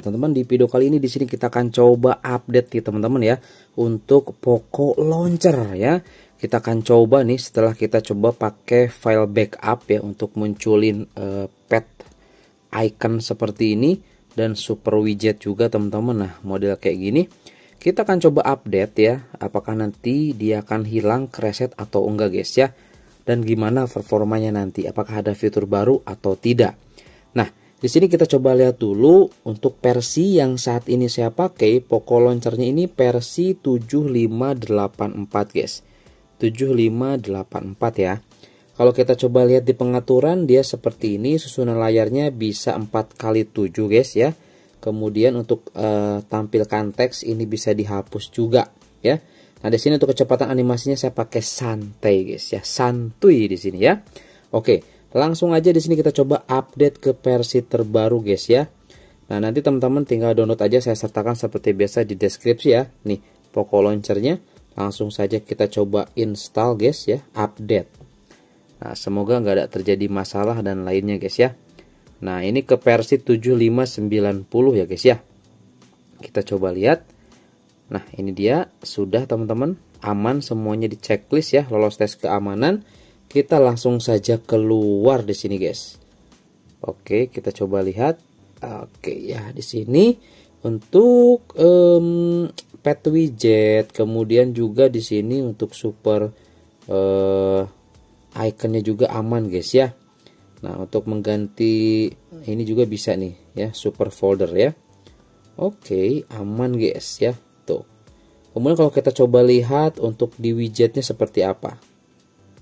Teman-teman di video kali ini di sini kita akan coba update nih teman-teman ya untuk Poco Launcher ya. Kita akan coba nih setelah kita coba pakai file backup ya untuk munculin uh, eh, pet icon seperti ini dan super widget juga teman-teman. Nah, model kayak gini kita akan coba update ya apakah nanti dia akan hilang kereset atau enggak guys ya dan gimana performanya nanti, apakah ada fitur baru atau tidak. Nah, di sini kita coba lihat dulu untuk versi yang saat ini saya pakai, Poco Launchernya ini versi 7584, guys. 7584 ya. Kalau kita coba lihat di pengaturan dia seperti ini, susunan layarnya bisa 4 kali 7 guys ya. Kemudian untuk uh, tampilkan teks ini bisa dihapus juga ya. Nah, di sini untuk kecepatan animasinya saya pakai santai, guys ya. Santuy di sini ya. Oke, langsung aja di sini kita coba update ke versi terbaru, guys ya. Nah, nanti teman-teman tinggal download aja saya sertakan seperti biasa di deskripsi ya. Nih, Poco Launchernya langsung saja kita coba install, guys ya, update. Nah, semoga nggak ada terjadi masalah dan lainnya, guys ya. Nah, ini ke versi 7590 ya, guys ya. Kita coba lihat. Nah, ini dia sudah teman-teman aman semuanya di checklist ya, lolos tes keamanan. Kita langsung saja keluar di sini, guys. Oke, kita coba lihat. Oke ya, di sini untuk um, pet widget, kemudian juga di sini untuk super uh, iconnya juga aman, guys ya. Nah, untuk mengganti ini juga bisa nih ya, super folder ya. Oke, aman guys ya. Kemudian kalau kita coba lihat untuk di widgetnya seperti apa.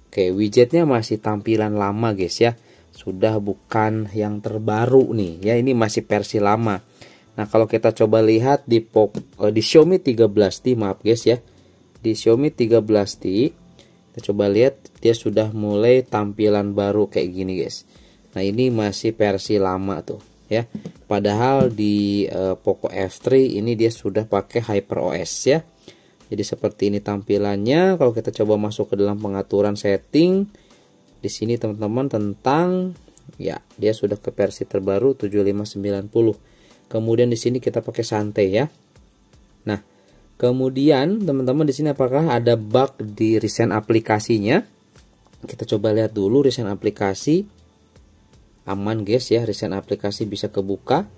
Oke, widgetnya masih tampilan lama guys ya. Sudah bukan yang terbaru nih ya, ini masih versi lama. Nah, kalau kita coba lihat di pop, eh, di Xiaomi 13T maaf guys ya. Di Xiaomi 13T kita coba lihat dia sudah mulai tampilan baru kayak gini guys. Nah, ini masih versi lama tuh ya. Padahal di uh, Poco F3 ini dia sudah pakai HyperOS ya jadi seperti ini tampilannya. Kalau kita coba masuk ke dalam pengaturan setting, di sini teman-teman tentang ya dia sudah ke versi terbaru 7590. Kemudian di sini kita pakai santai ya. Nah, kemudian teman-teman di sini apakah ada bug di recent aplikasinya? Kita coba lihat dulu recent aplikasi. Aman guys ya, recent aplikasi bisa kebuka.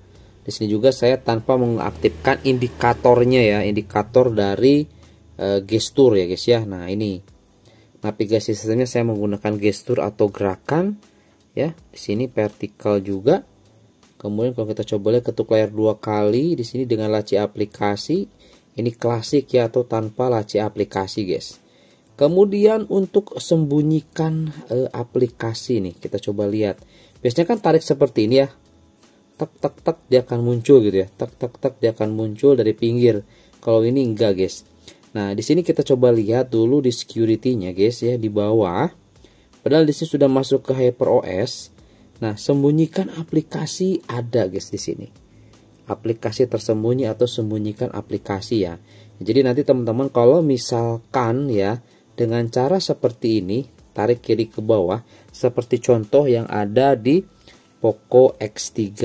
Di sini juga saya tanpa mengaktifkan indikatornya ya, indikator dari Eh, gestur ya guys ya nah ini navigasi sistemnya saya menggunakan gestur atau gerakan ya di sini vertikal juga kemudian kalau kita coba lihat ketuk layar dua kali di sini dengan laci aplikasi ini klasik ya atau tanpa laci aplikasi guys kemudian untuk sembunyikan e, aplikasi nih kita coba lihat biasanya kan tarik seperti ini ya tek tek tek dia akan muncul gitu ya tek tek tek dia akan muncul dari pinggir kalau ini enggak guys Nah, di sini kita coba lihat dulu di security-nya guys ya di bawah. Padahal di sini sudah masuk ke Hyper OS Nah, sembunyikan aplikasi ada guys di sini. Aplikasi tersembunyi atau sembunyikan aplikasi ya. Jadi nanti teman-teman kalau misalkan ya dengan cara seperti ini tarik kiri ke bawah seperti contoh yang ada di Poco X3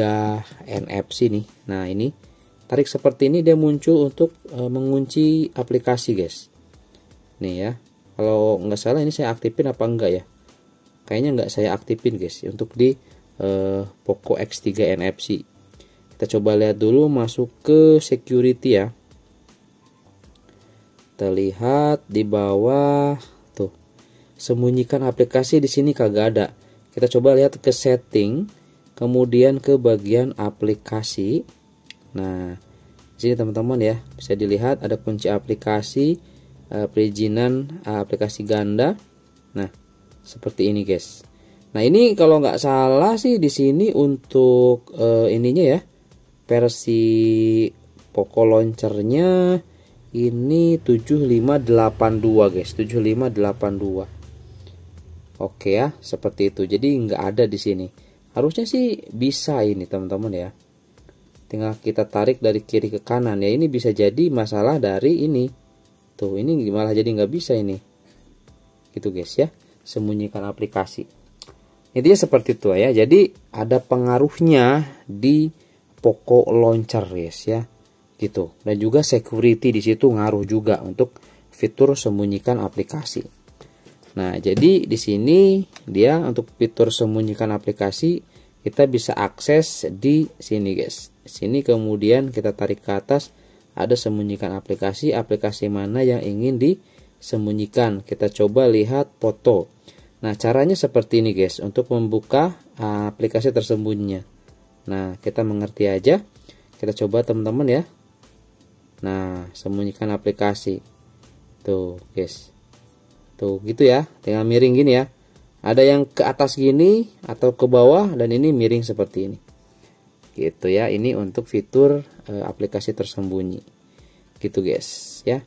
NFC nih. Nah, ini tarik seperti ini dia muncul untuk e, mengunci aplikasi guys nih ya kalau nggak salah ini saya aktifin apa enggak ya kayaknya nggak saya aktifin guys untuk di e, Poco X3 NFC kita coba lihat dulu masuk ke security ya kita lihat di bawah tuh sembunyikan aplikasi di sini kagak ada kita coba lihat ke setting kemudian ke bagian aplikasi Nah, sini teman-teman ya, bisa dilihat ada kunci aplikasi uh, perizinan uh, aplikasi ganda. Nah, seperti ini guys. Nah, ini kalau nggak salah sih di sini untuk uh, ininya ya. Versi pokok launchernya ini 7582 guys, 7582. Oke ya, seperti itu. Jadi nggak ada di sini. Harusnya sih bisa ini teman-teman ya tinggal kita tarik dari kiri ke kanan ya ini bisa jadi masalah dari ini tuh ini malah jadi nggak bisa ini gitu guys ya sembunyikan aplikasi intinya seperti itu ya jadi ada pengaruhnya di Poco Launcher guys ya gitu dan juga security di situ ngaruh juga untuk fitur sembunyikan aplikasi nah jadi di sini dia untuk fitur sembunyikan aplikasi kita bisa akses di sini guys sini kemudian kita tarik ke atas ada sembunyikan aplikasi aplikasi mana yang ingin disembunyikan kita coba lihat foto nah caranya seperti ini guys untuk membuka ah, aplikasi tersembunyinya nah kita mengerti aja kita coba teman-teman ya nah sembunyikan aplikasi tuh guys tuh gitu ya tinggal miring gini ya ada yang ke atas gini atau ke bawah dan ini miring seperti ini gitu ya ini untuk fitur e, aplikasi tersembunyi gitu guys ya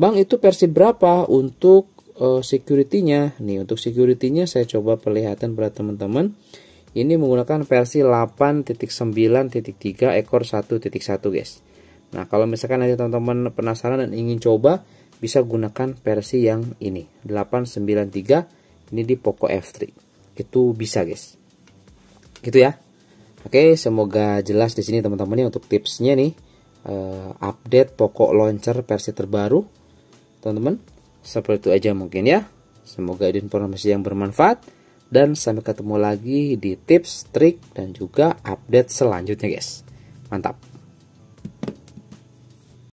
Bang itu versi berapa untuk e, security-nya nih untuk security-nya saya coba perlihatkan pada teman-teman ini menggunakan versi 8.9.3 ekor 1.1 guys Nah kalau misalkan nanti teman-teman penasaran dan ingin coba bisa gunakan versi yang ini 893 ini di Poco F3 itu bisa guys gitu ya Oke, semoga jelas di sini teman-teman ya untuk tipsnya nih. Uh, update pokok launcher versi terbaru. Teman-teman, seperti itu aja mungkin ya. Semoga ada informasi yang bermanfaat dan sampai ketemu lagi di tips, trik dan juga update selanjutnya guys. Mantap.